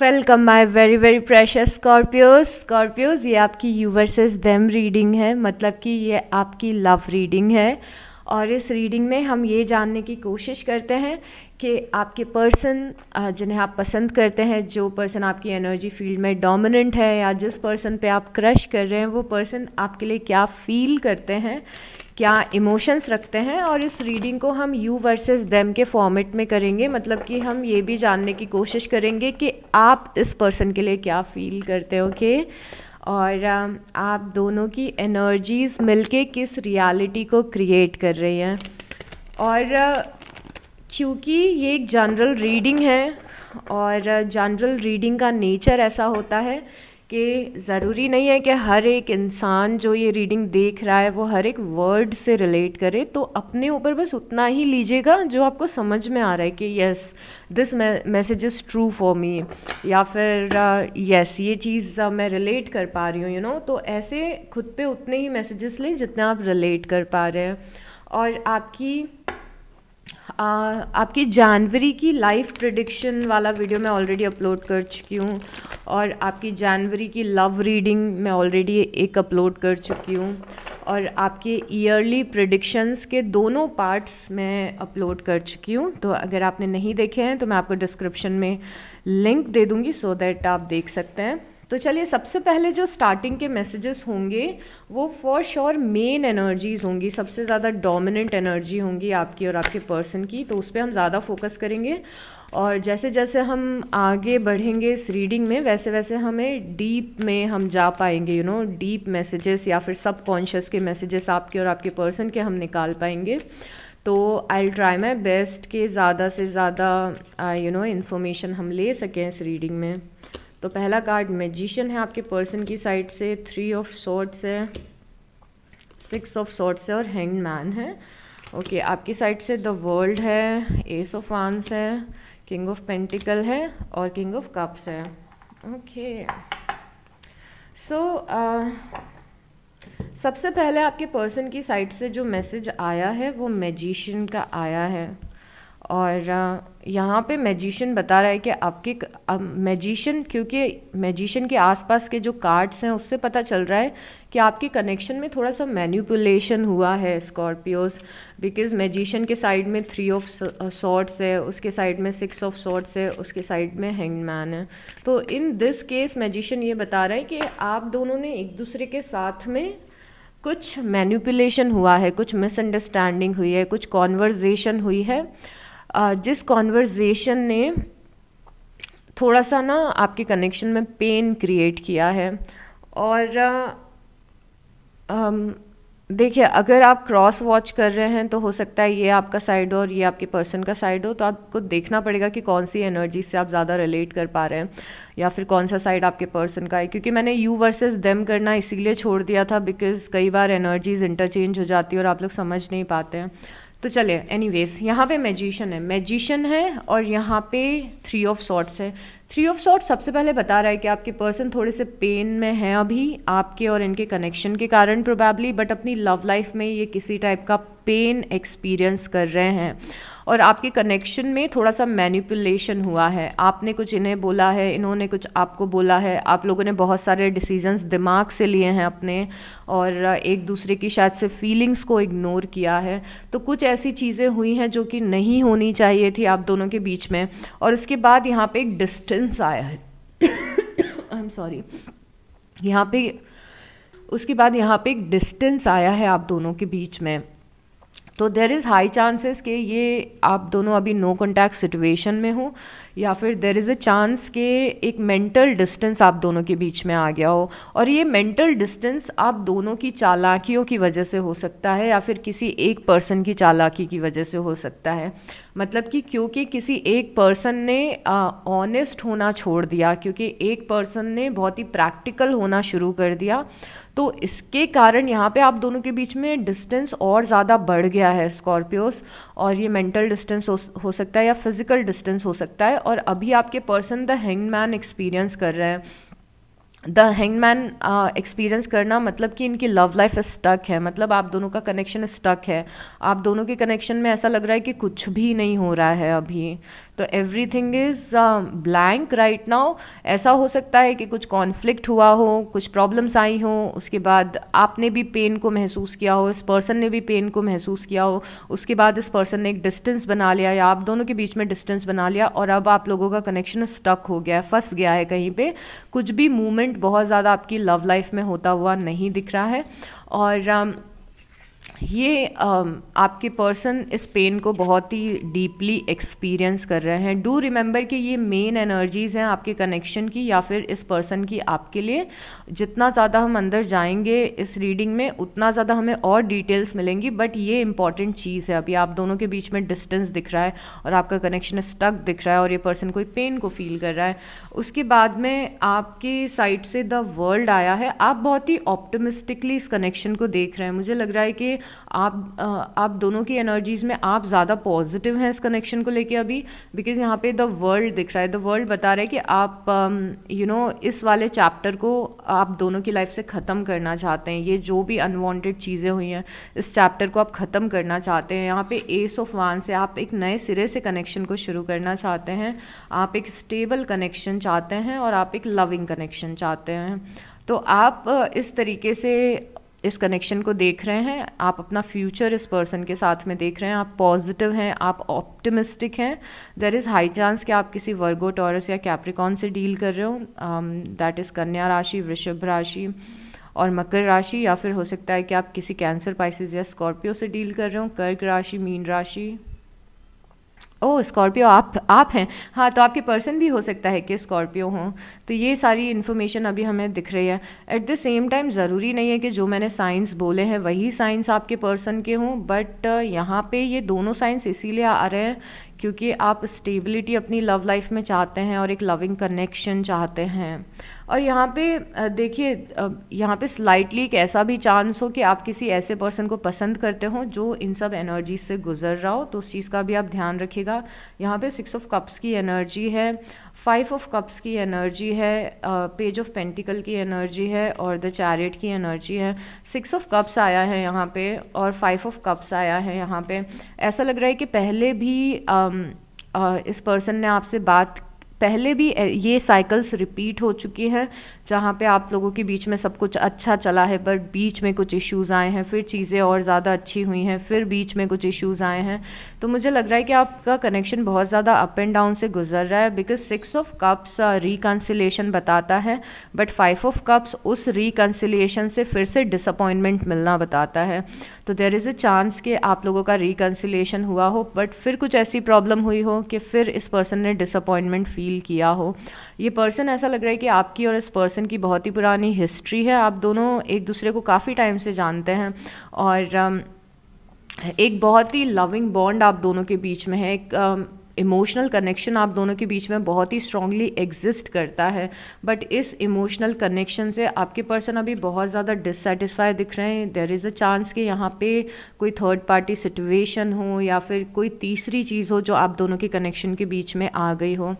Welcome my very very precious Scorpios Scorpios ये आपकी you versus them reading है मतलब कि ये आपकी लव रीडिंग है और इस रीडिंग में हम ये जानने की कोशिश करते हैं कि आपके पर्सन जिन्हें आप पसंद करते हैं जो पर्सन आपकी एनर्जी फील्ड में डोमिनेंट है या जिस पर्सन पे आप क्रश कर रहे हैं वो पर्सन आपके लिए क्या फ़ील करते हैं क्या इमोशंस रखते हैं और इस रीडिंग को हम यू वर्सेस देम के फॉर्मेट में करेंगे मतलब कि हम ये भी जानने की कोशिश करेंगे कि आप इस पर्सन के लिए क्या फील करते हो के और um, आप दोनों की एनर्जीज़ मिलके किस रियलिटी को क्रिएट कर रही हैं और uh, क्योंकि ये एक जनरल रीडिंग है और जनरल uh, रीडिंग का नेचर ऐसा होता है कि ज़रूरी नहीं है कि हर एक इंसान जो ये रीडिंग देख रहा है वो हर एक वर्ड से रिलेट करे तो अपने ऊपर बस उतना ही लीजिएगा जो आपको समझ में आ रहा है कि yes this message is true for me या फिर यस uh, ये चीज़ uh, मैं रिलेट कर पा रही हूँ यू नो तो ऐसे खुद पे उतने ही मैसेजेस लें जितने आप रिलेट कर पा रहे हैं और आपकी आपकी जनवरी की लाइफ प्रडिक्शन वाला वीडियो मैं ऑलरेडी अपलोड कर चुकी हूँ और आपकी जनवरी की लव रीडिंग मैं ऑलरेडी एक अपलोड कर चुकी हूँ और आपके ईयरली प्रडिक्शंस के दोनों पार्ट्स मैं अपलोड कर चुकी हूँ तो अगर आपने नहीं देखे हैं तो मैं आपको डिस्क्रिप्शन में लिंक दे दूँगी सो so दैट आप देख सकते हैं तो चलिए सबसे पहले जो स्टार्टिंग के मैसेजेस होंगे वो फॉर श्योर मेन एनर्जीज़ होंगी सबसे ज़्यादा डोमिनेंट एनर्जी होंगी आपकी और आपके पर्सन की तो उस पर हम ज़्यादा फोकस करेंगे और जैसे जैसे हम आगे बढ़ेंगे इस रीडिंग में वैसे वैसे हमें डीप में हम जा पाएंगे यू नो डीप मैसेजेस या फिर सब कॉन्शियस के मैसेजेस आपके और आपके पर्सन के हम निकाल पाएंगे तो आई ट्राई माई बेस्ट के ज़्यादा से ज़्यादा यू नो इन्फॉर्मेशन हम ले सकें इस रीडिंग में तो पहला कार्ड मैजिशियन है आपके पर्सन की साइड से थ्री ऑफ शॉर्ट्स है सिक्स ऑफ शॉर्ट्स है और मैन है ओके okay, आपकी साइड से द वर्ल्ड है एस ऑफ आंस है किंग ऑफ पेंटिकल है और किंग ऑफ कप्स है ओके सो uh, सबसे पहले आपके पर्सन की साइड से जो मैसेज आया है वो मैजिशियन का आया है और यहाँ पे मैजिशियन बता रहा है कि आपके मैजिशियन क्योंकि मैजिशियन के आसपास के जो कार्ड्स हैं उससे पता चल रहा है कि आपके कनेक्शन में थोड़ा सा मैन्यूपुलेशन हुआ है स्कॉर्पियोस बिकॉज मैजिशियन के साइड में थ्री ऑफ सॉर्ट्स है उसके साइड में सिक्स ऑफ सॉर्ट्स है उसके साइड में हैंगमैन है तो इन दिस केस मैजिशियन ये बता रहा है कि आप दोनों ने एक दूसरे के साथ में कुछ मैन्यूपुलेशन हुआ है कुछ मिसअंडरस्टैंडिंग हुई है कुछ कॉन्वर्जेशन हुई है जिस कॉन्वर्जेसन ने थोड़ा सा ना आपके कनेक्शन में पेन क्रिएट किया है और देखिए अगर आप क्रॉस वॉच कर रहे हैं तो हो सकता है ये आपका साइड हो और ये आपके पर्सन का साइड हो तो आपको देखना पड़ेगा कि कौन सी एनर्जी से आप ज़्यादा रिलेट कर पा रहे हैं या फिर कौन सा साइड आपके पर्सन का है क्योंकि मैंने यू वर्सेस देम करना इसीलिए छोड़ दिया था बिकॉज़ कई बार एनर्जीज इंटरचेंज हो जाती है और आप लोग समझ नहीं पाते हैं तो चले एनीवेज यहाँ पे मैजिशियन है मैजिशियन है और यहाँ पे थ्री ऑफ सॉर्ट्स है थ्री ऑफ सॉर्ट्स सबसे पहले बता रहा है कि आपके पर्सन थोड़े से पेन में हैं अभी आपके और इनके कनेक्शन के कारण प्रोबेबली बट अपनी लव लाइफ में ये किसी टाइप का पेन एक्सपीरियंस कर रहे हैं और आपके कनेक्शन में थोड़ा सा मैनिपुलेशन हुआ है आपने कुछ इन्हें बोला है इन्होंने कुछ आपको बोला है आप लोगों ने बहुत सारे डिसीजंस दिमाग से लिए हैं अपने और एक दूसरे की शायद से फीलिंग्स को इग्नोर किया है तो कुछ ऐसी चीज़ें हुई हैं जो कि नहीं होनी चाहिए थी आप दोनों के बीच में और उसके बाद यहाँ पे एक डिस्टेंस आया है आई एम सॉरी यहाँ पे उसके बाद यहाँ पे एक डिस्टेंस आया है आप दोनों के बीच में तो देर इज़ हाई चांसेस कि ये आप दोनों अभी नो कॉन्टैक्ट सिचुएशन में हो या फिर देर इज़ अ चांस के एक मेंटल डिस्टेंस आप दोनों के बीच में आ गया हो और ये मेंटल डिस्टेंस आप दोनों की चालाकियों की वजह से हो सकता है या फिर किसी एक पर्सन की चालाकी की वजह से हो सकता है मतलब कि क्योंकि किसी एक पर्सन ने ऑनेस्ट होना छोड़ दिया क्योंकि एक पर्सन ने बहुत ही प्रैक्टिकल होना शुरू कर दिया तो इसके कारण यहाँ पे आप दोनों के बीच में डिस्टेंस और ज़्यादा बढ़ गया है स्कॉर्पियोस और ये मेंटल डिस्टेंस हो, हो सकता है या फिज़िकल डिस्टेंस हो सकता है और अभी आपके पर्सन द हैंगमैन एक्सपीरियंस कर रहे हैं द हैंगमैन एक्सपीरियंस करना मतलब कि इनकी लव लाइफ स्टक है मतलब आप दोनों का कनेक्शन स्टक है आप दोनों के कनेक्शन में ऐसा लग रहा है कि कुछ भी नहीं हो रहा है अभी तो everything is blank right now ऐसा हो सकता है कि कुछ कॉन्फ्लिक्ट हुआ हो कुछ प्रॉब्लम्स आई हों उसके बाद आपने भी पेन को महसूस किया हो इस पर्सन ने भी पेन को महसूस किया हो उसके बाद इस पर्सन ने एक डिस्टेंस बना लिया या आप दोनों के बीच में डिस्टेंस बना लिया और अब आप लोगों का कनेक्शन स्टक हो गया है फंस गया है कहीं पर कुछ भी मूवमेंट बहुत ज़्यादा आपकी लव लाइफ में होता हुआ नहीं दिख रहा है और um, ये आपके पर्सन इस पेन को बहुत ही डीपली एक्सपीरियंस कर रहे हैं डू रिमेंबर कि ये मेन एनर्जीज़ हैं आपके कनेक्शन की या फिर इस पर्सन की आपके लिए जितना ज़्यादा हम अंदर जाएंगे इस रीडिंग में उतना ज़्यादा हमें और डिटेल्स मिलेंगी बट ये इंपॉर्टेंट चीज़ है अभी आप दोनों के बीच में डिस्टेंस दिख रहा है और आपका कनेक्शन स्टक दिख रहा है और ये पर्सन कोई पेन को फील कर रहा है उसके बाद में आपकी साइड से द वर्ल्ड आया है आप बहुत ही ऑप्टोमिस्टिकली इस कनेक्शन को देख रहे हैं मुझे लग रहा है कि आप आप दोनों की एनर्जीज़ में आप ज़्यादा पॉजिटिव हैं इस कनेक्शन को लेके अभी बिकॉज यहाँ पे द वर्ल्ड दिख रहा है द वर्ल्ड बता रहा है कि आप यू नो इस वाले चैप्टर को आप दोनों की लाइफ से ख़त्म करना चाहते हैं ये जो भी अनवांटेड चीज़ें हुई हैं इस चैप्टर को आप ख़त्म करना चाहते हैं यहाँ पे एस ऑफ वान से आप एक नए सिरे से कनेक्शन को शुरू करना चाहते हैं आप एक स्टेबल कनेक्शन चाहते हैं और आप एक लविंग कनेक्शन चाहते हैं तो आप इस तरीके से इस कनेक्शन को देख रहे हैं आप अपना फ्यूचर इस पर्सन के साथ में देख रहे हैं आप पॉजिटिव हैं आप ऑप्टिमिस्टिक हैं देर इज़ हाई चांस कि आप किसी वर्गो टॉरस या कैप्रिकॉन से डील कर रहे हो दैट um, इज़ कन्या राशि वृषभ राशि और मकर राशि या फिर हो सकता है कि आप किसी कैंसर पाइसिस या स्कॉर्पियो से डील कर रहे हो कर्क राशि मीन राशि ओ स्कॉर्पियो आप आप हैं हाँ तो आपके पर्सन भी हो सकता है कि स्कॉर्पियो हों तो ये सारी इन्फॉर्मेशन अभी हमें दिख रही है एट द सेम टाइम ज़रूरी नहीं है कि जो मैंने साइंस बोले हैं वही साइंस आपके पर्सन के हों बट uh, यहाँ पे ये दोनों साइंस इसीलिए आ रहे हैं क्योंकि आप स्टेबिलिटी अपनी लव लाइफ में चाहते हैं और एक लविंग कनेक्शन चाहते हैं और यहाँ पे देखिए यहाँ पे स्लाइटली एक ऐसा भी चांस हो कि आप किसी ऐसे पर्सन को पसंद करते हो जो इन सब एनर्जी से गुजर रहा हो तो उस चीज़ का भी आप ध्यान रखिएगा यहाँ पे सिक्स ऑफ कप्स की एनर्जी है फाइव ऑफ कप्स की एनर्जी है पेज ऑफ पेंटिकल की एनर्जी है और द चैरिट की एनर्जी है सिक्स ऑफ कप्स आया है यहाँ पे और फाइव ऑफ कप्स आया है यहाँ पे ऐसा लग रहा है कि पहले भी uh, uh, इस पर्सन ने आपसे बात पहले भी ये साइकिल्स रिपीट हो चुकी हैं जहाँ पे आप लोगों के बीच में सब कुछ अच्छा चला है बट बीच में कुछ इश्यूज आए हैं फिर चीज़ें और ज़्यादा अच्छी हुई हैं फिर बीच में कुछ इश्यूज आए हैं तो मुझे लग रहा है कि आपका कनेक्शन बहुत ज़्यादा अप एंड डाउन से गुजर रहा है because six of cups reconciliation बताता है बट फाइव ऑफ कप्स उस रिकन्सिलेशन से फिर से डिसअपॉइंटमेंट मिलना बताता है तो देर इज़ अ चांस कि आप लोगों का रिकन्सिलेशन हुआ हो बट फिर कुछ ऐसी प्रॉब्लम हुई हो कि फिर इस पर्सन ने डिसअपॉइंटमेंट फील फील किया हो ये पर्सन ऐसा लग रहा है कि आपकी और इस पर्सन की बहुत ही पुरानी हिस्ट्री है आप दोनों एक दूसरे को काफ़ी टाइम से जानते हैं और एक बहुत ही लविंग बॉन्ड आप दोनों के बीच में है एक इमोशनल कनेक्शन आप दोनों के बीच में बहुत ही स्ट्रांगली एग्जिस्ट करता है बट इस इमोशनल कनेक्शन से आपके पर्सन अभी बहुत ज़्यादा डिससेटिस्फाई दिख रहे हैं देर इज़ अ चांस कि यहाँ पे कोई थर्ड पार्टी सिचुएशन हो या फिर कोई तीसरी चीज़ हो जो आप दोनों के कनेक्शन के बीच में आ गई हो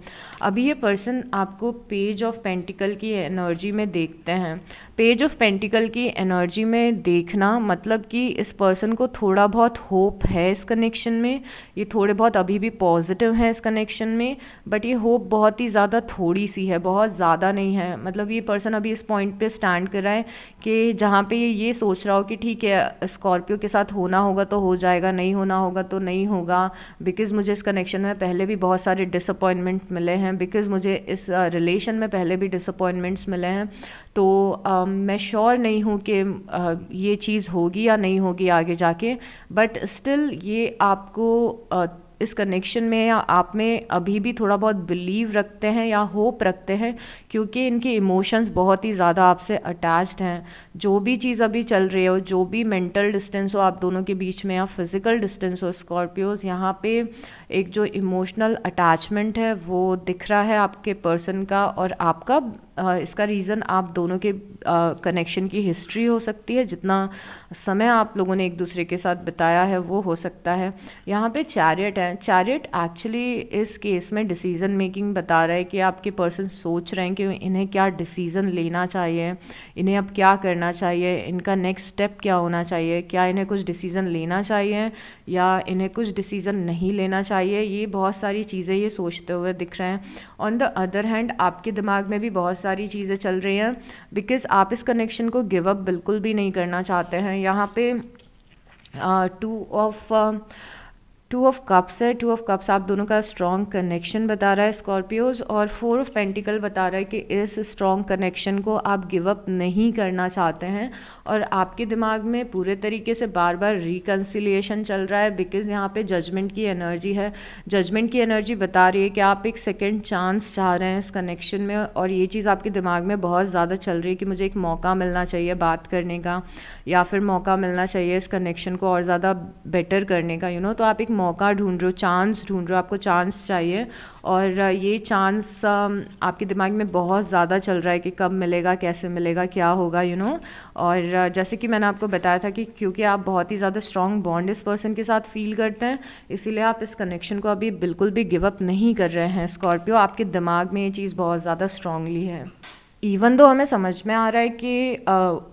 अभी ये पर्सन आपको पेज ऑफ पेंटिकल की एनर्जी में देखते हैं पेज ऑफ पेंटिकल की एनर्जी में देखना मतलब कि इस पर्सन को थोड़ा बहुत होप है इस कनेक्शन में ये थोड़े बहुत अभी भी पॉजिटिव हैं इस कनेक्शन में बट ये होप बहुत ही ज़्यादा थोड़ी सी है बहुत ज़्यादा नहीं है मतलब ये पर्सन अभी इस पॉइंट पे स्टैंड कर रहा है कि जहाँ पे ये ये सोच रहा हो कि ठीक है स्कॉर्पियो के साथ होना होगा तो हो जाएगा नहीं होना होगा तो नहीं होगा बिकॉज मुझे इस कनेक्शन में पहले भी बहुत सारे डिसअपॉइंटमेंट मिले हैं बिकॉज मुझे इस रिलेशन uh, में पहले भी डिसअपॉइंटमेंट्स मिले हैं तो uh, मैं श्योर नहीं हूँ कि ये चीज़ होगी या नहीं होगी आगे जाके बट स्टिल ये आपको इस कनेक्शन में या आप में अभी भी थोड़ा बहुत बिलीव रखते हैं या होप रखते हैं क्योंकि इनके इमोशंस बहुत ही ज़्यादा आपसे अटैच्ड हैं जो भी चीज़ अभी चल रही हो जो भी मेंटल डिस्टेंस हो आप दोनों के बीच में या फिज़िकल डिस्टेंस हो स्कॉर्पियोज यहाँ पे एक जो इमोशनल अटैचमेंट है वो दिख रहा है आपके पर्सन का और आपका इसका रीज़न आप दोनों के कनेक्शन की हिस्ट्री हो सकती है जितना समय आप लोगों ने एक दूसरे के साथ बिताया है वो हो सकता है यहाँ पे चैरियट है चैरियट एक्चुअली इस केस में डिसीज़न मेकिंग बता रहा है कि आपके पर्सन सोच रहे हैं कि इन्हें क्या डिसीज़न लेना चाहिए इन्हें अब क्या करना चाहिए इनका नेक्स्ट स्टेप क्या होना चाहिए क्या इन्हें कुछ डिसीज़न लेना चाहिए या इन्हें कुछ डिसीज़न नहीं लेना चाहिए ये बहुत सारी चीज़ें ये सोचते हुए दिख रहे हैं ऑन द अदर हैंड आपके दिमाग में भी बहुत सारी चीज़ें चल रही हैं बिकॉज़ आप इस कनेक्शन को गिव अप बिल्कुल भी नहीं करना चाहते हैं यहाँ पे two uh, of two of cups है टू ऑफ कप्स आप दोनों का स्ट्रॉन्ग कनेक्शन बता रहा है स्कॉर्पियोज और फोर ऑफ पेंटिकल बता रहा है कि इस स्ट्रॉन्ग कनेक्शन को आप गिव अप नहीं करना चाहते हैं और आपके दिमाग में पूरे तरीके से बार बार रिकन्सिलिएशन चल रहा है बिकॉज यहाँ पे जजमेंट की एनर्जी है जजमेंट की एनर्जी बता रही है कि आप एक सेकेंड चांस चाह रहे हैं इस कनेक्शन में और ये चीज़ आपके दिमाग में बहुत ज़्यादा चल रही है कि मुझे एक मौका मिलना चाहिए बात करने का या फिर मौका मिलना चाहिए इस कनेक्शन को और ज़्यादा बेटर करने का यू you नो know? तो आप एक मौका ढूंढ रहे हो चांस ढूंढ रहे हो आपको चांस चाहिए और ये चांस आपके दिमाग में बहुत ज़्यादा चल रहा है कि कब मिलेगा कैसे मिलेगा क्या होगा यू you नो know? और जैसे कि मैंने आपको बताया था कि क्योंकि आप बहुत ही ज़्यादा स्ट्रॉन्ग बॉन्ड इस पर्सन के साथ फील करते हैं इसीलिए आप इस कनेक्शन को अभी बिल्कुल भी गिव अप नहीं कर रहे हैं स्कॉर्पियो आपके दिमाग में ये चीज़ बहुत ज़्यादा स्ट्रांगली है इवन दो हमें समझ में आ रहा है कि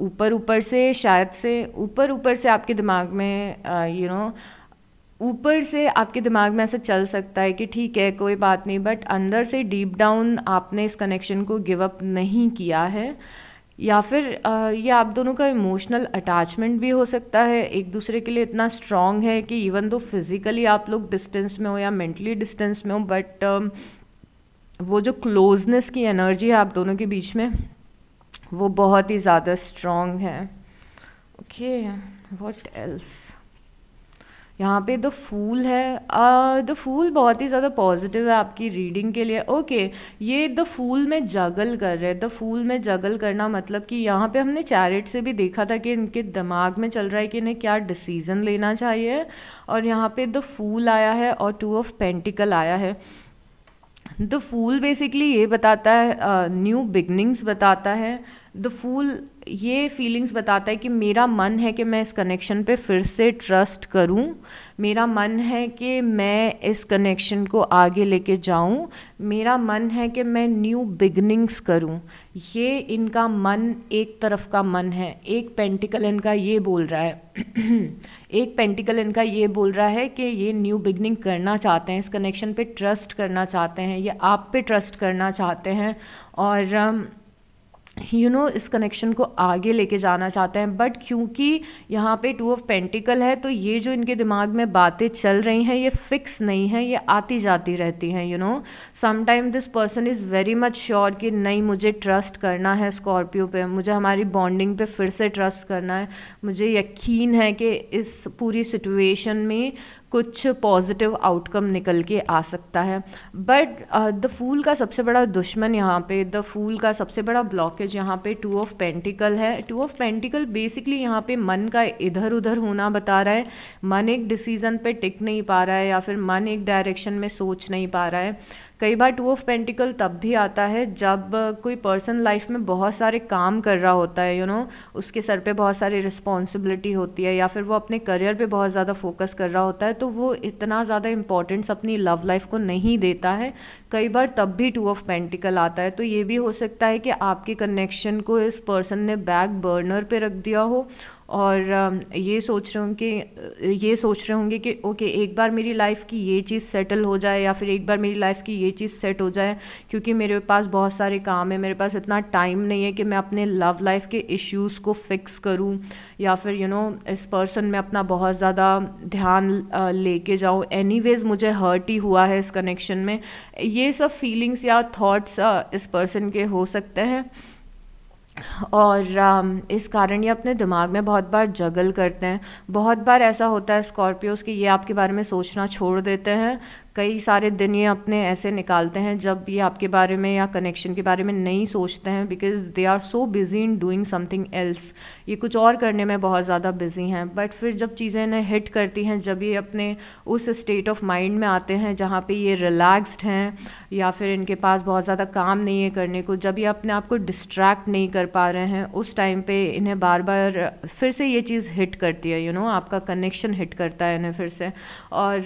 ऊपर ऊपर से शायद से ऊपर ऊपर से आपके दिमाग में यू नो you know, ऊपर से आपके दिमाग में ऐसा चल सकता है कि ठीक है कोई बात नहीं बट अंदर से डीप डाउन आपने इस कनेक्शन को गिव अप नहीं किया है या फिर ये आप दोनों का इमोशनल अटैचमेंट भी हो सकता है एक दूसरे के लिए इतना स्ट्रांग है कि इवन दो फिज़िकली आप लोग डिस्टेंस में हो या मेंटली डिस्टेंस में हो बट वो जो क्लोजनेस की एनर्जी है आप दोनों के बीच में वो बहुत ही ज़्यादा स्ट्रांग है ओके व्हाट एल्स यहाँ पे द फूल है द uh, फूल बहुत ही ज़्यादा पॉजिटिव है आपकी रीडिंग के लिए ओके okay, ये द फूल में जगल कर रहे हैं द फूल में जगल करना मतलब कि यहाँ पे हमने चैरिट से भी देखा था कि इनके दिमाग में चल रहा है कि इन्हें क्या डिसीज़न लेना चाहिए और यहाँ पे द फूल आया है और टू ऑफ पेंटिकल आया है द फूल बेसिकली ये बताता है न्यू uh, बिगनिंग्स बताता है द फूल ये फीलिंग्स बताता है कि मेरा मन है कि मैं इस कनेक्शन पे फिर से ट्रस्ट करूं मेरा मन है कि मैं इस कनेक्शन को आगे लेके जाऊं मेरा मन है कि मैं न्यू बिगनिंग्स करूं ये इनका मन एक तरफ का मन है एक पेंटिकल इनका ये बोल रहा है एक पेंटिकल इनका ये बोल रहा है कि ये न्यू बिगनिंग करना चाहते हैं इस कनेक्शन पे ट्रस्ट करना चाहते हैं ये आप पे ट्रस्ट करना चाहते हैं और um, you you know know, इस कनेक्शन को आगे लेके जाना चाहते हैं बट क्योंकि यहाँ पे टू ऑफ पेंटिकल है तो ये जो इनके दिमाग में बातें चल रही हैं ये फिक्स नहीं है ये आती जाती रहती हैं you know sometime this person is very much sure कि नहीं मुझे ट्रस्ट करना है स्कॉर्पियो पे मुझे हमारी बॉन्डिंग पे फिर से ट्रस्ट करना है मुझे यकीन है कि इस पूरी सिचुएशन में कुछ पॉजिटिव आउटकम निकल के आ सकता है बट द फूल का सबसे बड़ा दुश्मन यहाँ पे द फूल का सबसे बड़ा ब्लॉकेज यहाँ पे two of pentacle two two of basically बेसिकली यहाँ पे मन का इधर उधर होना बता रहा है मन एक डिसीज़न पे टिक नहीं पा रहा है या फिर मन एक डायरेक्शन में सोच नहीं पा रहा है कई बार टू ऑफ पेंटिकल तब भी आता है जब कोई पर्सन लाइफ में बहुत सारे काम कर रहा होता है यू you नो know, उसके सर पे बहुत सारी रिस्पॉन्सिबिलिटी होती है या फिर वो अपने करियर पे बहुत ज़्यादा फोकस कर रहा होता है तो वो इतना ज़्यादा इम्पोर्टेंस अपनी लव लाइफ को नहीं देता है कई बार तब भी टू ऑफ पेंटिकल आता है तो ये भी हो सकता है कि आपके कनेक्शन को इस पर्सन ने बैक बर्नर पर रख दिया हो और ये सोच रहे होंगे ये सोच रहे होंगे कि ओके एक बार मेरी लाइफ की ये चीज़ सेटल हो जाए या फिर एक बार मेरी लाइफ की ये चीज़ सेट हो जाए क्योंकि मेरे पास बहुत सारे काम है मेरे पास इतना टाइम नहीं है कि मैं अपने लव लाइफ के इश्यूज़ को फिक्स करूँ या फिर यू you नो know, इस पर्सन में अपना बहुत ज़्यादा ध्यान लेके जाऊँ वेज़ मुझे हर्ट ही हुआ है इस कनेक्शन में ये सब फीलिंग्स या थाट्स इस पर्सन के हो सकते हैं और um, इस कारण ये अपने दिमाग में बहुत बार जगल करते हैं बहुत बार ऐसा होता है स्कॉर्पियोज़ कि ये आपके बारे में सोचना छोड़ देते हैं कई सारे दिन ये अपने ऐसे निकालते हैं जब ये आपके बारे में या कनेक्शन के बारे में नहीं सोचते हैं because they are so busy in doing something else ये कुछ और करने में बहुत ज़्यादा बिजी हैं बट फिर जब चीज़ें इन्हें हिट करती हैं जब ये अपने उस स्टेट ऑफ माइंड में आते हैं जहाँ पे ये रिलैक्सड हैं या फिर इनके पास बहुत ज़्यादा काम नहीं है करने को जब ये अपने आप को डिस्ट्रैक्ट नहीं कर पा रहे हैं उस टाइम पे इन्हें बार बार फिर से ये चीज़ हिट करती है यू you नो know, आपका कनेक्शन हिट करता है इन्हें फिर से और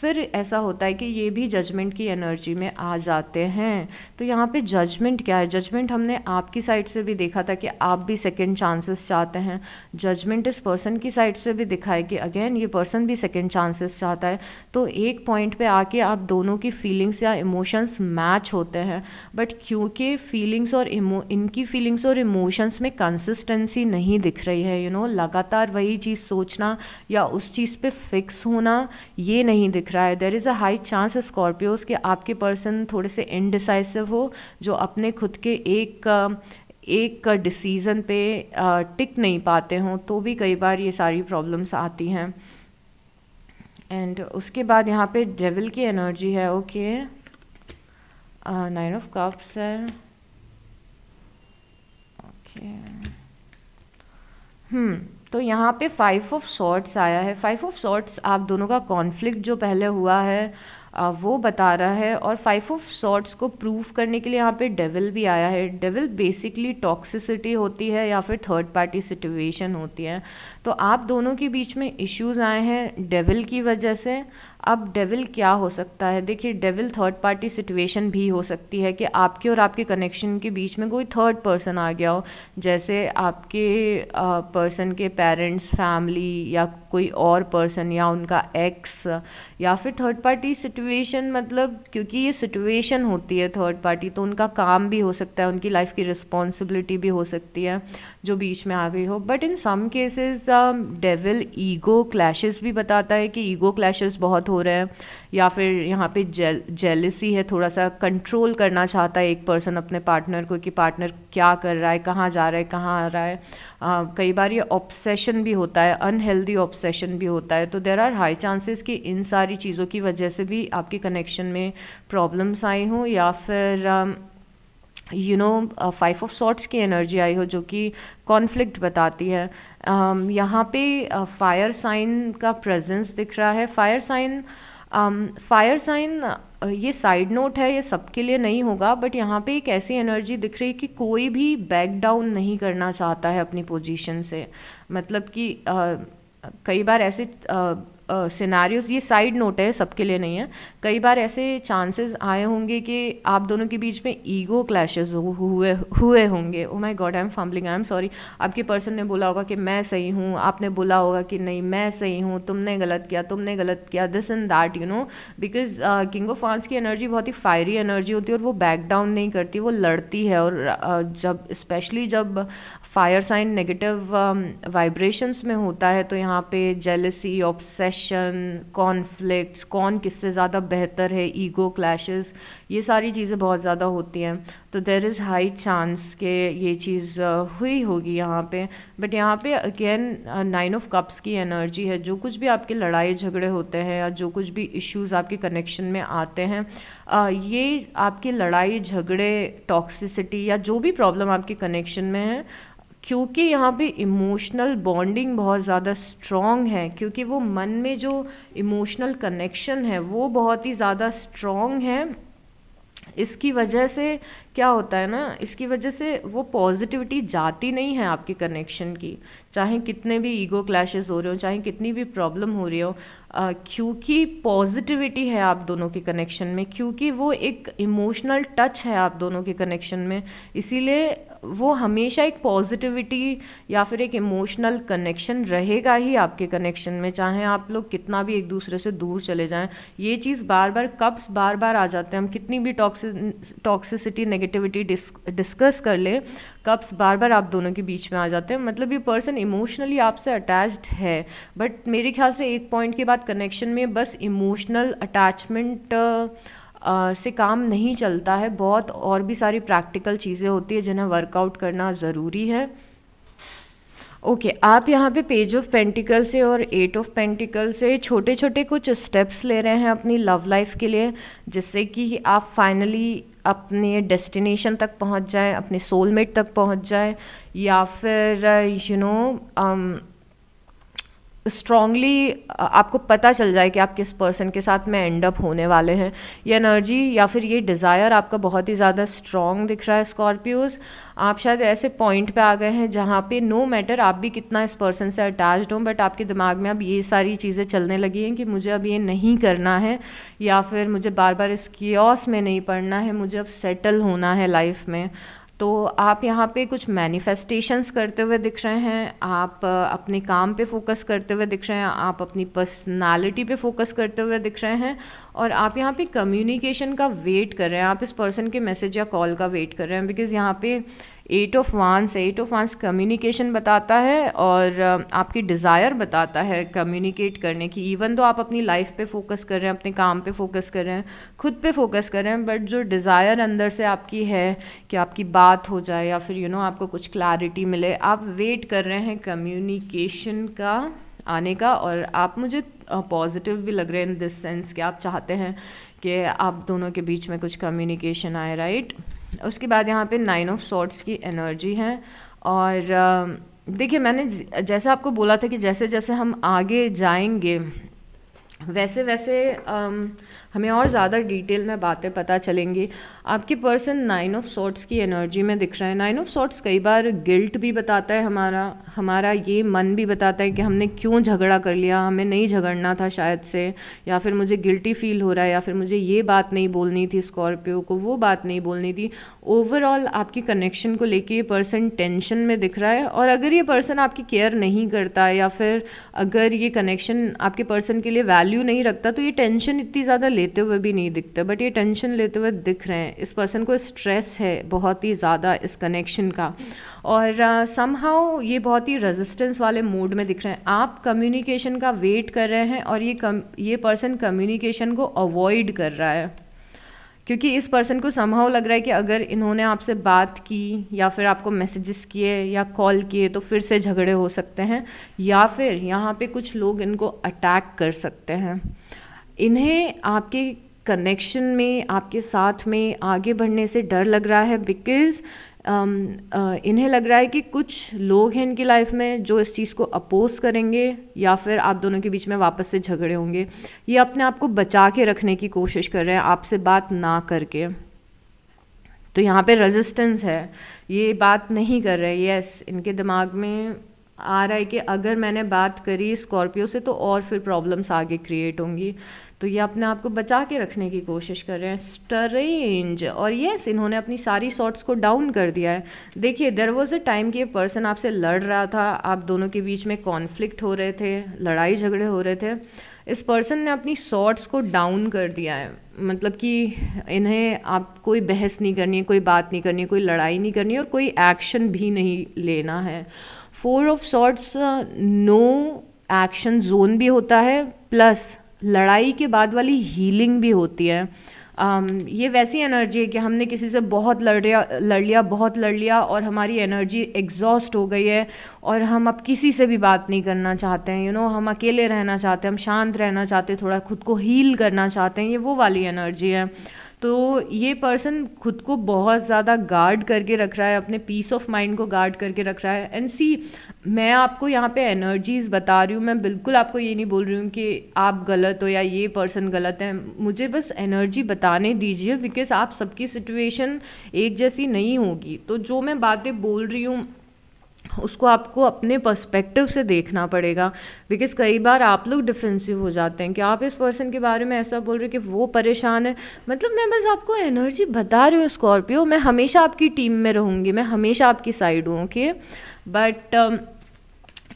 फिर ऐसा होता होता है कि ये भी जजमेंट की एनर्जी में आ जाते हैं तो यहाँ पे जजमेंट क्या है जजमेंट हमने आपकी साइड से भी देखा था कि आप भी सेकेंड चांसेस चाहते हैं जजमेंट इस पर्सन की साइड से भी दिखा है कि अगेन ये पर्सन भी सेकेंड चांसेस चाहता है तो एक पॉइंट पे आके आप दोनों की फीलिंग्स या इमोशंस मैच होते हैं बट क्योंकि फीलिंग्स और इनकी फीलिंग्स और इमोशंस में कंसिस्टेंसी नहीं दिख रही है यू you नो know, लगातार वही चीज़ सोचना या उस चीज़ पे फिक्स होना ये नहीं दिख रहा है there is a high by chance Scorpios के आपके पर्सन थोड़े से इनडिसाइसिव हो जो अपने खुद के एक एक डिसीज़न पे टिक नहीं पाते हों तो भी कई बार ये सारी प्रॉब्लम्स आती हैं एंड उसके बाद यहाँ पे डेविल की एनर्जी है ओके नाइन ऑफ कप्स है ओके हम्म hmm। तो यहाँ पे फाइव ऑफ शॉर्ट्स आया है फाइव ऑफ शॉर्ट्स आप दोनों का कॉन्फ्लिक्ट जो पहले हुआ है वो बता रहा है और फाइव ऑफ शॉर्ट्स को प्रूव करने के लिए यहाँ पे डेविल भी आया है डेविल बेसिकली टॉक्सिसिटी होती है या फिर थर्ड पार्टी सिचुएशन होती है तो आप दोनों के बीच में इश्यूज आए हैं डेविल की वजह से अब डेविल क्या हो सकता है देखिए डेविल थर्ड पार्टी सिचुएशन भी हो सकती है कि आपके और आपके कनेक्शन के बीच में कोई थर्ड पर्सन आ गया हो जैसे आपके पर्सन के पेरेंट्स फैमिली या कोई और पर्सन या उनका एक्स या फिर थर्ड पार्टी सिचुएशन मतलब क्योंकि ये सिचुएशन होती है थर्ड पार्टी तो उनका काम भी हो सकता है उनकी लाइफ की रिस्पॉन्सिबिलिटी भी हो सकती है जो बीच में आ गई हो but in some cases devil ego clashes भी बताता है कि ईगो क्लैशेस बहुत हो रहे हैं या फिर यहाँ पे जेल जेलिसी है थोड़ा सा कंट्रोल करना चाहता है एक पर्सन अपने पार्टनर को कि पार्टनर क्या कर रहा है कहाँ जा रहा है कहाँ आ रहा है uh, कई बार ये ऑब्सेशन भी होता है अनहेल्दी ऑब्सेशन भी होता है तो देर आर हाई चांसेस कि इन सारी चीज़ों की वजह से भी आपके कनेक्शन में प्रॉब्लम्स आई हों या फिर uh, you know five of swords की एनर्जी आई हो जो कि कॉन्फ्लिक्ट बताती है um, यहाँ पे फायर uh, साइन का प्रेजेंस दिख रहा है फायर साइन फायर साइन ये साइड नोट है ये सबके लिए नहीं होगा बट यहाँ पे एक ऐसी एनर्जी दिख रही है कि कोई भी बैक डाउन नहीं करना चाहता है अपनी पोजीशन से मतलब कि uh, कई बार ऐसे uh, सिनारियोस ये साइड नोट है सबके लिए नहीं है कई बार ऐसे चांसेस आए होंगे कि आप दोनों के बीच में ईगो क्लैशेस हुए हुए होंगे oh my god I am fumbling I am sorry आपके पर्सन ने बोला होगा कि मैं सही हूँ आपने बोला होगा कि नहीं मैं सही हूँ तुमने गलत किया तुमने गलत किया this and that you know because king of फ्रांस की एनर्जी बहुत ही फायरी एनर्जी होती है और वो बैक डाउन नहीं करती वो लड़ती है और uh, जब स्पेशली जब फायर साइन नेगेटिव वाइब्रेशंस में होता है तो यहाँ पे जेलसी ऑब्सेशन कॉन्फ्लिक्ट्स कौन किससे ज़्यादा बेहतर है ईगो क्लैशेस ये सारी चीज़ें बहुत ज़्यादा होती हैं तो देर इज़ हाई चांस के ये चीज़ uh, हुई होगी यहाँ पे बट यहाँ पे अगेन नाइन ऑफ कप्स की एनर्जी है जो कुछ भी आपके लड़ाई झगड़े होते हैं या जो कुछ भी इश्यूज़ आपके कनेक्शन में आते हैं आ, uh, ये आपके लड़ाई झगड़े टॉक्सिसिटी या जो भी प्रॉब्लम आपके कनेक्शन में है क्योंकि यहाँ पे इमोशनल बॉन्डिंग बहुत ज़्यादा स्ट्रॉन्ग है क्योंकि वो मन में जो इमोशनल कनेक्शन है वो बहुत ही ज़्यादा स्ट्रॉन्ग है इसकी वजह से क्या होता है ना इसकी वजह से वो पॉजिटिविटी जाती नहीं है आपके कनेक्शन की चाहे कितने भी ईगो क्लैशेस हो रहे हो चाहे कितनी भी प्रॉब्लम हो रही हो क्योंकि पॉजिटिविटी है आप दोनों के कनेक्शन में क्योंकि वो एक इमोशनल टच है आप दोनों के कनेक्शन में इसीलिए वो हमेशा एक पॉजिटिविटी या फिर एक इमोशनल कनेक्शन रहेगा ही आपके कनेक्शन में चाहे आप लोग कितना भी एक दूसरे से दूर चले जाएं ये चीज़ बार बार कप्स बार बार आ जाते हैं हम कितनी भी टॉक्सि टॉक्सिसिटी नेगेटिविटी डिस्कस कर लें कप्स बार बार आप दोनों के बीच में आ जाते हैं मतलब ये पर्सन इमोशनली आपसे अटैच्ड है बट मेरे ख्याल से एक पॉइंट के बाद कनेक्शन में बस इमोशनल अटैचमेंट से काम नहीं चलता है बहुत और भी सारी प्रैक्टिकल चीज़ें होती है जिन्हें वर्कआउट करना ज़रूरी है ओके okay, आप यहाँ पे पेज ऑफ पेंटिकल से और एट ऑफ पेंटिकल से छोटे छोटे कुछ स्टेप्स ले रहे हैं अपनी लव लाइफ के लिए जिससे कि आप फाइनली अपने डेस्टिनेशन तक पहुँच जाएँ अपने सोलमेट तक पहुँच जाएँ या फिर you you know know, um, strongly uh, आपको पता चल जाए कि आप किस पर्सन के साथ में एंड अप होने वाले हैं ये एनर्जी या फिर ये डिज़ायर आपका बहुत ही ज़्यादा स्ट्रांग दिख रहा है स्कॉर्पियोज आप शायद ऐसे पॉइंट पे आ गए हैं जहाँ पे नो no मैटर आप भी कितना इस पर्सन से अटैच्ड हो बट आपके दिमाग में अब ये सारी चीज़ें चलने लगी हैं कि मुझे अब ये नहीं करना है या फिर मुझे बार बार इस कियोस में नहीं पढ़ना है मुझे अब सेटल होना है लाइफ में तो आप यहाँ पे कुछ मैनिफेस्टेशंस करते हुए दिख रहे हैं आप अपने काम पे फोकस करते हुए दिख रहे हैं आप अपनी पर्सनालिटी पे फोकस करते हुए दिख रहे हैं और आप यहाँ पे कम्युनिकेशन का वेट कर रहे हैं आप इस पर्सन के मैसेज या कॉल का वेट कर रहे हैं बिकॉज़ यहाँ पे eight of wands eight of wands communication बताता है और आपकी डिज़ायर बताता है कम्युनिकेट करने की इवन तो आप अपनी लाइफ पे फोकस कर रहे हैं अपने काम पे फोकस कर रहे हैं खुद पे फोकस कर रहे हैं बट जो डिज़ायर अंदर से आपकी है कि आपकी बात हो जाए या फिर यू you नो know, आपको कुछ क्लैरिटी मिले आप वेट कर रहे हैं कम्युनिकेशन का आने का और आप मुझे पॉजिटिव भी लग रहे हैं इन दिस सेंस कि आप चाहते हैं कि आप दोनों के बीच में कुछ कम्युनिकेशन आए राइट right? उसके बाद यहाँ पे नाइन ऑफ सॉर्ट्स की एनर्जी है और देखिए मैंने जैसा आपको बोला था कि जैसे जैसे हम आगे जाएंगे वैसे वैसे आ, हमें और ज़्यादा डिटेल में बातें पता चलेंगी आपके पर्सन नाइन ऑफ सॉर्ट्स की एनर्जी में दिख रहा है नाइन ऑफ सॉर्ट्स कई बार गिल्ट भी बताता है हमारा हमारा ये मन भी बताता है कि हमने क्यों झगड़ा कर लिया हमें नहीं झगड़ना था शायद से या फिर मुझे गिल्टी फील हो रहा है या फिर मुझे ये बात नहीं बोलनी थी स्कॉर्पियो को वो बात नहीं बोलनी थी ओवरऑल आपकी कनेक्शन को लेके ये पर्सन टेंशन में दिख रहा है और अगर ये पर्सन आपकी केयर नहीं करता या फिर अगर ये कनेक्शन आपके पर्सन के लिए वैल्यू नहीं रखता तो ये टेंशन इतनी ज़्यादा लेते हुए भी नहीं दिखता बट ये टेंशन लेते हुए दिख रहे हैं इस पर्सन को स्ट्रेस है बहुत ही ज़्यादा इस कनेक्शन का और सम uh, हाउ ये बहुत ही रेजिस्टेंस वाले मूड में दिख रहे हैं आप कम्युनिकेशन का वेट कर रहे हैं और ये कम ये पर्सन कम्युनिकेशन को अवॉइड कर रहा है क्योंकि इस पर्सन को सम्भाव लग रहा है कि अगर इन्होंने आपसे बात की या फिर आपको मैसेजेस किए या कॉल किए तो फिर से झगड़े हो सकते हैं या फिर यहाँ पे कुछ लोग इनको अटैक कर सकते हैं इन्हें आपके कनेक्शन में आपके साथ में आगे बढ़ने से डर लग रहा है बिकॉज़ um, uh, इन्हें लग रहा है कि कुछ लोग हैं इनकी लाइफ में जो इस चीज़ को अपोज करेंगे या फिर आप दोनों के बीच में वापस से झगड़े होंगे ये अपने आप को बचा के रखने की कोशिश कर रहे हैं आपसे बात ना करके तो यहाँ पे रेजिस्टेंस है ये बात नहीं कर रहे यस इनके दिमाग में आ रहा है कि अगर मैंने बात करी स्कॉर्पियो से तो और फिर प्रॉब्लम्स आगे क्रिएट होंगी तो ये अपने आप को बचा के रखने की कोशिश कर रहे हैं स्ट्रेंज और येस इन्होंने अपनी सारी शॉर्ट्स को डाउन कर दिया है देखिए देर वॉज अ टाइम कि ये पर्सन आपसे लड़ रहा था आप दोनों के बीच में कॉन्फ्लिक्ट हो रहे थे लड़ाई झगड़े हो रहे थे इस पर्सन ने अपनी शॉर्ट्स को डाउन कर दिया है मतलब कि इन्हें आप कोई बहस नहीं करनी है कोई बात नहीं करनी है कोई लड़ाई नहीं करनी और कोई एक्शन भी नहीं लेना है four of swords no action zone भी होता है प्लस लड़ाई के बाद वाली हीलिंग भी होती है um, ये वैसी एनर्जी है कि हमने किसी से बहुत लड़ लिया लड़ लिया बहुत लड़ लिया और हमारी एनर्जी एग्जॉस्ट हो गई है और हम अब किसी से भी बात नहीं करना चाहते हैं यू you नो know, हम अकेले रहना चाहते हैं हम शांत रहना चाहते हैं थोड़ा खुद को हील करना चाहते हैं ये वो वाली एनर्जी है तो ये पर्सन खुद को बहुत ज़्यादा गार्ड करके रख रहा है अपने पीस ऑफ माइंड को गार्ड करके रख रहा है एंड सी मैं आपको यहाँ पे एनर्जीज़ बता रही हूँ मैं बिल्कुल आपको ये नहीं बोल रही हूँ कि आप गलत हो या ये पर्सन गलत है मुझे बस एनर्जी बताने दीजिए बिकॉज आप सबकी सिचुएशन एक जैसी नहीं होगी तो जो मैं बातें बोल रही हूँ उसको आपको अपने पर्सपेक्टिव से देखना पड़ेगा बिकॉज कई बार आप लोग डिफेंसिव हो जाते हैं कि आप इस पर्सन के बारे में ऐसा बोल रहे हो कि वो परेशान है मतलब मैं बस आपको एनर्जी बता रही हूँ स्कॉर्पियो मैं हमेशा आपकी टीम में रहूँगी मैं हमेशा आपकी साइड हूँ ओके बट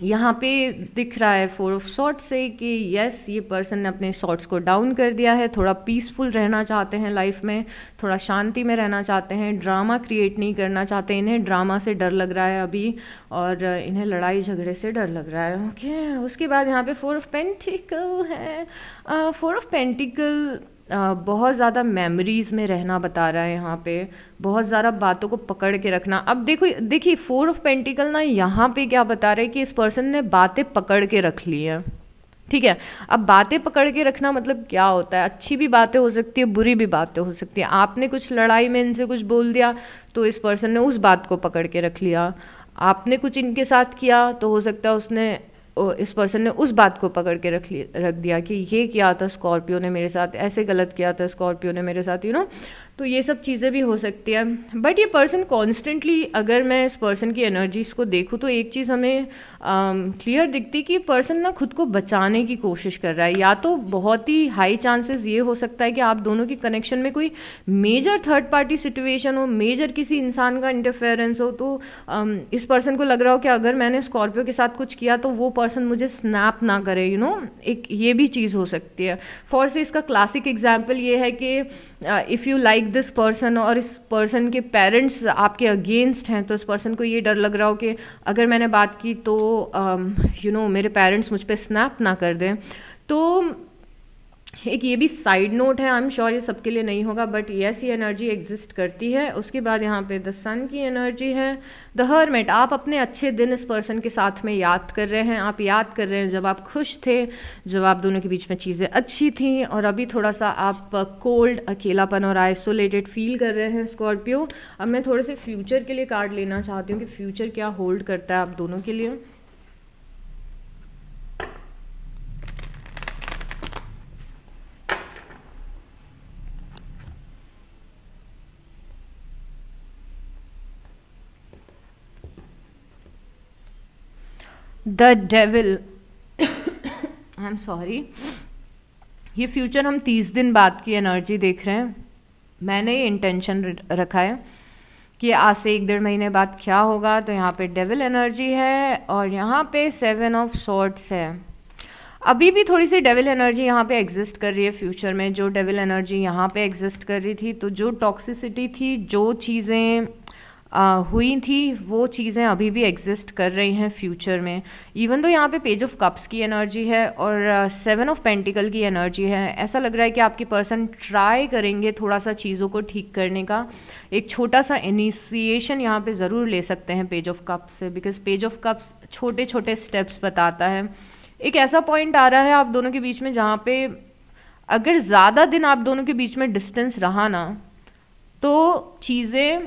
यहाँ पे दिख रहा है फोर ऑफ शॉर्ट से कि यस ये पर्सन ने अपने शॉर्ट्स को डाउन कर दिया है थोड़ा पीसफुल रहना चाहते हैं लाइफ में थोड़ा शांति में रहना चाहते हैं ड्रामा क्रिएट नहीं करना चाहते इन्हें ड्रामा से डर लग रहा है अभी और इन्हें लड़ाई झगड़े से डर लग रहा है ओके okay? उसके बाद यहाँ पे फोर ऑफ पेंटिकल है फोर ऑफ पेंटिकल बहुत ज़्यादा मेमोरीज़ में रहना बता रहा है यहाँ पे बहुत ज़्यादा बातों को पकड़ के रखना अब देखो देखिए फोर ऑफ पेंटिकल ना यहाँ पे क्या बता रहा है कि इस पर्सन ने बातें पकड़ के रख ली हैं ठीक है अब बातें पकड़ के रखना मतलब क्या होता है अच्छी भी बातें हो सकती है बुरी भी बातें हो सकती है आपने कुछ लड़ाई में इनसे कुछ बोल दिया तो इस पर्सन ने उस बात को पकड़ के रख लिया आपने कुछ इनके साथ किया तो हो सकता है उसने इस पर्सन ने उस बात को पकड़ के रख लिया रख दिया कि ये किया था स्कॉर्पियो ने मेरे साथ ऐसे गलत किया था स्कॉर्पियो ने मेरे साथ यू नो तो ये सब चीज़ें भी हो सकती है बट ये पर्सन कॉन्स्टेंटली अगर मैं इस पर्सन की एनर्जीज़ को देखूँ तो एक चीज़ हमें क्लियर um, दिखती कि पर्सन ना खुद को बचाने की कोशिश कर रहा है या तो बहुत ही हाई चांसेस ये हो सकता है कि आप दोनों के कनेक्शन में कोई मेजर थर्ड पार्टी सिचुएशन हो मेजर किसी इंसान का इंटरफेरेंस हो तो um, इस पर्सन को लग रहा हो कि अगर मैंने स्कॉर्पियो के साथ कुछ किया तो वो पर्सन मुझे स्नैप ना करे यू you नो know? एक ये भी चीज़ हो सकती है फॉर से इसका क्लासिक एग्जाम्पल ये है कि if you like this person और इस पर्सन के पेरेंट्स आपके अगेंस्ट हैं तो इस पर्सन को ये डर लग रहा हो कि अगर मैंने बात की तो यू um, नो मेरे पेरेंट्स मुझ पर स्नैप ना कर दें तो एक ये भी साइड नोट है आई एम श्योर ये सबके लिए नहीं होगा बट यस ये एनर्जी एग्जिस्ट करती है उसके बाद यहाँ पे द सन की एनर्जी है द हर्मेट आप अपने अच्छे दिन इस पर्सन के साथ में याद कर रहे हैं आप याद कर रहे हैं जब आप खुश थे जब आप दोनों के बीच में चीज़ें अच्छी थी और अभी थोड़ा सा आप कोल्ड uh, अकेलापन और आइसोलेटेड फील कर रहे हैं स्कॉर्पियो अब मैं थोड़े से फ्यूचर के लिए कार्ड लेना चाहती हूँ कि फ्यूचर क्या होल्ड करता है आप दोनों के लिए the devil I am sorry ये फ्यूचर हम तीस दिन बाद की एनर्जी देख रहे हैं मैंने ये इंटेंशन रखा है कि आज से एक डेढ़ महीने बाद क्या होगा तो यहाँ पे डेविल एनर्जी है और यहाँ पे सेवन ऑफ सॉर्ट्स है अभी भी थोड़ी सी डेविल एनर्जी यहाँ पे एग्जिस्ट कर रही है फ्यूचर में जो डेविल एनर्जी यहाँ पे एग्जिस्ट कर रही थी तो जो टॉक्सिसिटी थी जो चीज़ें हुई थी वो चीज़ें अभी भी एग्जिस्ट कर रही हैं फ्यूचर में इवन तो यहाँ पे पेज ऑफ कप्स की एनर्जी है और सेवन ऑफ पेंटिकल की एनर्जी है ऐसा लग रहा है कि आपके पर्सन ट्राई करेंगे थोड़ा सा चीज़ों को ठीक करने का एक छोटा सा इनिशिएशन यहाँ पे ज़रूर ले सकते हैं पेज ऑफ कप्स से बिकॉज पेज ऑफ कप्स छोटे छोटे स्टेप्स बताता है एक ऐसा पॉइंट आ रहा है आप दोनों के बीच में जहाँ पे अगर ज़्यादा दिन आप दोनों के बीच में डिस्टेंस रहा ना तो चीज़ें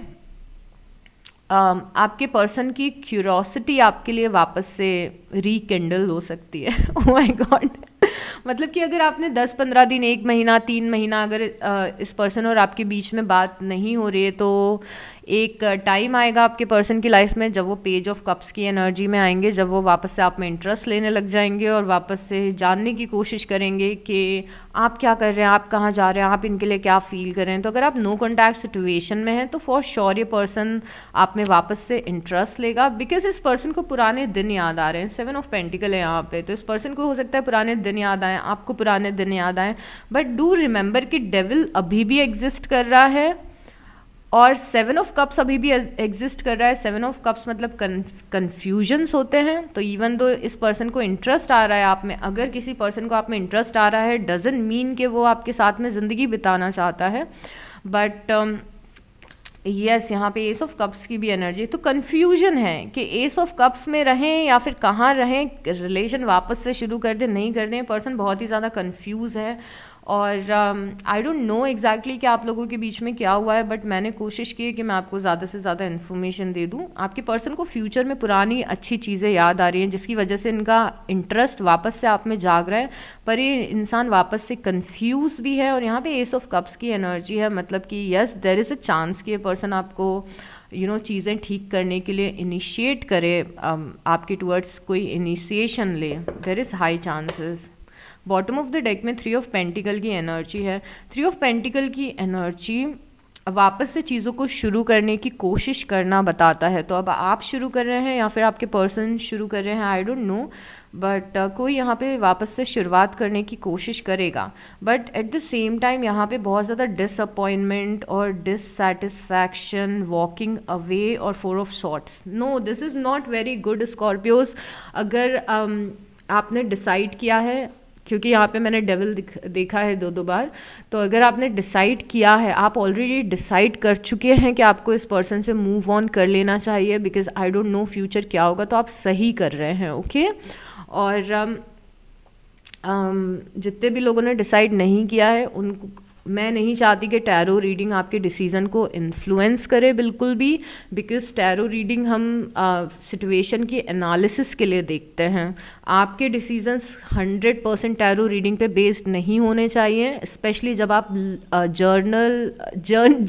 Um, आपके पर्सन की क्यूरोसिटी आपके लिए वापस से रिकेंडल हो सकती है ओ माय गॉड मतलब कि अगर आपने 10-15 दिन एक महीना तीन महीना अगर इस पर्सन और आपके बीच में बात नहीं हो रही है तो एक टाइम आएगा आपके पर्सन की लाइफ में जब वो पेज ऑफ कप्स की एनर्जी में आएंगे जब वो वापस से आप में इंटरेस्ट लेने लग जाएंगे और वापस से जानने की कोशिश करेंगे कि आप क्या कर रहे हैं आप कहाँ जा रहे हैं आप इनके लिए क्या फ़ील कर रहे हैं तो अगर आप नो कॉन्टैक्ट सिचुएशन में हैं तो फॉर श्योर ये पर्सन आप में वापस से इंटरेस्ट लेगा बिकॉज इस पर्सन को पुराने दिन याद आ रहे हैं सेवन ऑफ पेंटिकल है यहाँ पे तो इस पर्सन को हो सकता है पुराने दिन दिन याद आए आपको पुराने दिन याद आए बट डू रिमेंबर कि डेविल अभी भी एग्जिस्ट कर रहा है और सेवन ऑफ कप्स अभी भी एग्जिस्ट कर रहा है सेवन ऑफ कप्स मतलब कन्फ्यूजन्स होते हैं तो इवन दो इस पर्सन को इंटरेस्ट आ रहा है आप में अगर किसी पर्सन को आप में इंटरेस्ट आ रहा है डजेंट मीन कि वो आपके साथ में ज़िंदगी बिताना चाहता है बट यस यहाँ पे एस ऑफ कप्स की भी एनर्जी तो कन्फ्यूजन है कि एस ऑफ कप्स में रहें या फिर कहाँ रहें रिलेशन वापस से शुरू कर दें नहीं कर दें पर्सन बहुत ही ज़्यादा कन्फ्यूज़ है और आई डोंट नो एग्जैक्टली कि आप लोगों के बीच में क्या हुआ है बट मैंने कोशिश की है कि मैं आपको ज़्यादा से ज़्यादा इन्फॉर्मेशन दे दूँ आपके पर्सन को फ्यूचर में पुरानी अच्छी चीज़ें याद आ रही हैं जिसकी वजह से इनका इंटरेस्ट वापस से आप में जाग रहा है पर ये इंसान वापस से कन्फ्यूज भी है और यहाँ पे एस ऑफ कप्स की एनर्जी है मतलब कि yes there is a chance कि ये पर्सन आपको यू नो चीज़ें ठीक करने के लिए इनिशिएट करे um, आपके टूवर्ड्स कोई इनिशिएशन ले there is high chances bottom of the deck में थ्री ऑफ पेंटिकल की एनर्जी है थ्री ऑफ पेंटिकल की एनर्जी वापस से चीज़ों को शुरू करने की कोशिश करना बताता है तो अब आप शुरू कर रहे हैं या फिर आपके पर्सन शुरू कर रहे हैं आई डोंट नो बट कोई यहाँ पे वापस से शुरुआत करने की कोशिश करेगा but at the same time यहाँ पे बहुत ज़्यादा डिसअपॉइंटमेंट और डिससेटिस्फैक्शन वॉकिंग अवे और four of swords no this is not very good Scorpios अगर um, आपने डिसाइड किया है क्योंकि यहाँ पे मैंने डेविल देखा है दो दो बार तो अगर आपने डिसाइड किया है आप ऑलरेडी डिसाइड कर चुके हैं कि आपको इस पर्सन से मूव ऑन कर लेना चाहिए because I don't know future क्या होगा तो आप सही कर रहे हैं ओके okay? और um, um, जितने भी लोगों ने डिसाइड नहीं किया है उनको मैं नहीं चाहती कि टैरो रीडिंग आपके डिसीज़न को इन्फ्लुएंस करे बिल्कुल भी बिकॉज टैरो रीडिंग हम सिचुएशन की एनालिसिस के लिए देखते हैं आपके डिसीजंस 100 परसेंट टैरो रीडिंग पे बेस्ड नहीं होने चाहिए स्पेशली जब आप जर्नल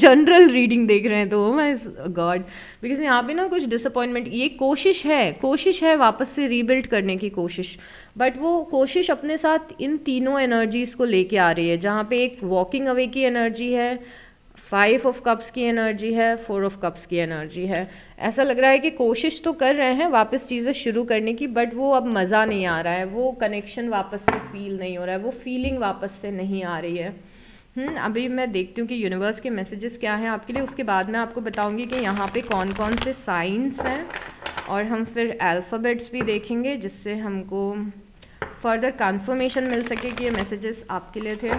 जनरल रीडिंग देख रहे हैं तो माई गॉड बिकॉज यहाँ पे ना कुछ डिसअपॉइंटमेंट ये कोशिश है कोशिश है वापस से रीबिल्ड करने की कोशिश बट वो कोशिश अपने साथ इन तीनों एनर्जीज़ को लेके आ रही है जहाँ पे एक वॉकिंग अवे की एनर्जी है फाइव ऑफ कप्स की एनर्जी है फोर ऑफ कप्स की एनर्जी है ऐसा लग रहा है कि कोशिश तो कर रहे हैं वापस चीज़ें शुरू करने की बट वो अब मज़ा नहीं आ रहा है वो कनेक्शन वापस से फील नहीं हो रहा है वो फीलिंग वापस से नहीं आ रही है हम्म, अभी मैं देखती हूँ कि यूनिवर्स के मैसेजेस क्या हैं आपके लिए उसके बाद मैं आपको बताऊँगी कि यहाँ पे कौन कौन से साइंस हैं और हम फिर अल्फ़ाबेट्स भी देखेंगे जिससे हमको फर्दर कंफर्मेशन मिल सके कि ये मैसेजेस आपके लिए थे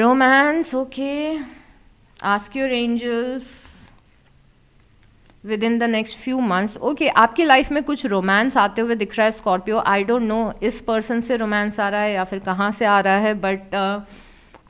romance okay ask your angels within the next few months okay आपकी लाइफ में कुछ रोमांस आते हुए दिख रहा है स्कॉर्पियो आई डोंट नो इस पर्सन से रोमांस आ रहा है या फिर कहाँ से आ रहा है बट uh,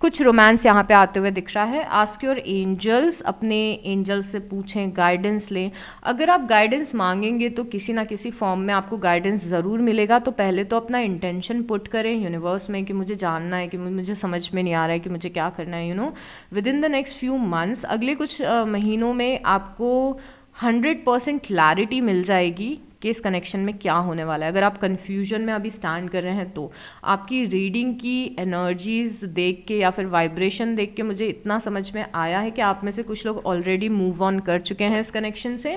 कुछ रोमांस यहाँ पे आते हुए दिख रहा है आस्क योर एंजल्स अपने एंजल्स से पूछें गाइडेंस लें अगर आप गाइडेंस मांगेंगे तो किसी ना किसी फॉर्म में आपको गाइडेंस ज़रूर मिलेगा तो पहले तो अपना इंटेंशन पुट करें यूनिवर्स में कि मुझे जानना है कि मुझे समझ में नहीं आ रहा है कि मुझे क्या करना है you know within the next few months अगले कुछ uh, महीनों में आपको हंड्रेड परसेंट क्लैरिटी मिल जाएगी कि इस कनेक्शन में क्या होने वाला है अगर आप कन्फ्यूजन में अभी स्टैंड कर रहे हैं तो आपकी रीडिंग की एनर्जीज देख के या फिर वाइब्रेशन देख के मुझे इतना समझ में आया है कि आप में से कुछ लोग ऑलरेडी मूव ऑन कर चुके हैं इस कनेक्शन से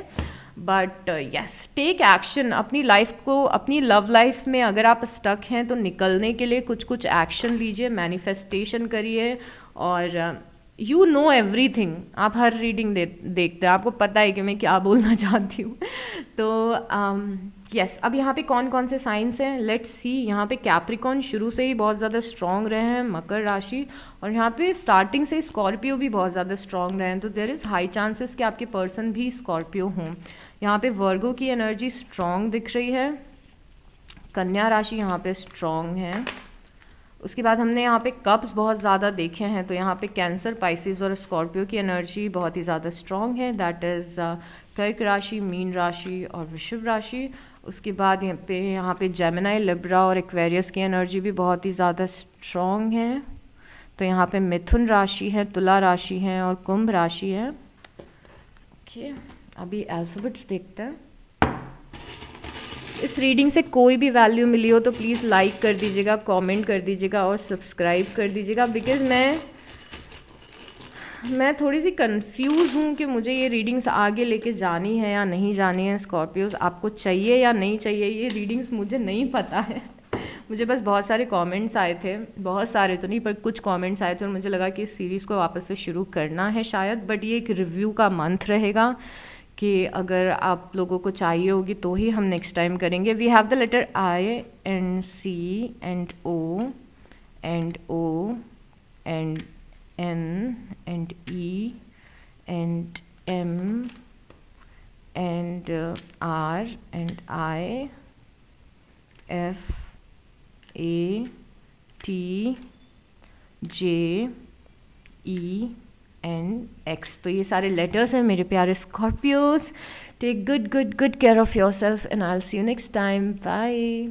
बट यस टेक एक्शन अपनी लाइफ को अपनी लव लाइफ में अगर आप स्टक हैं तो निकलने के लिए कुछ कुछ एक्शन लीजिए मैनिफेस्टेशन करिए और uh, you know everything आप हर रीडिंग दे, देखते हैं आपको पता है कि मैं क्या बोलना चाहती हूँ तो यस um, yes, अब यहाँ पे कौन कौन से साइंस हैं लेट्स सी यहाँ पे कैप्रिकॉन शुरू से ही बहुत ज़्यादा स्ट्रॉन्ग रहे हैं मकर राशि और यहाँ पे स्टार्टिंग से स्कॉर्पियो भी बहुत ज़्यादा स्ट्रॉन्ग रहे हैं तो देर इज़ हाई चांसेस कि आपके पर्सन भी स्कॉर्पियो हों यहाँ पे वर्गो की एनर्जी स्ट्रॉन्ग दिख रही है कन्या राशि यहाँ पे स्ट्रॉन्ग है उसके बाद हमने यहाँ पे कप्स बहुत ज़्यादा देखे हैं तो यहाँ पे कैंसर पाइसिस और स्कॉर्पियो की एनर्जी बहुत ही ज़्यादा स्ट्रॉन्ग है दैट इज़ uh, कर्क राशि मीन राशि और वृषभ राशि उसके बाद यहाँ पे यहाँ पे जेमिनाई लिब्रा और एक्वेरियस की एनर्जी भी बहुत ही ज़्यादा स्ट्रॉन्ग है तो यहाँ पे मिथुन राशि है तुला राशि है और कुंभ राशि है ओके okay. अभी अल्फ़ाबेट्स देखते हैं इस रीडिंग से कोई भी वैल्यू मिली हो तो प्लीज़ लाइक कर दीजिएगा कमेंट कर दीजिएगा और सब्सक्राइब कर दीजिएगा बिकॉज़ मैं मैं थोड़ी सी कंफ्यूज हूँ कि मुझे ये रीडिंग्स आगे लेके जानी है या नहीं जानी है स्कॉर्पियोज आपको चाहिए या नहीं चाहिए ये रीडिंग्स मुझे नहीं पता है मुझे बस बहुत सारे कमेंट्स आए थे बहुत सारे तो नहीं पर कुछ कमेंट्स आए थे और मुझे लगा कि इस सीरीज़ को वापस से शुरू करना है शायद बट ये एक रिव्यू का मंथ रहेगा कि अगर आप लोगों को चाहिए होगी तो ही हम नेक्स्ट टाइम करेंगे we have the letter I and C and O and O and N and E and M and R and I F A T J E and X तो ये सारे लेटर्स हैं मेरे प्यारे Scorpios take good good good care of yourself and I see you next time bye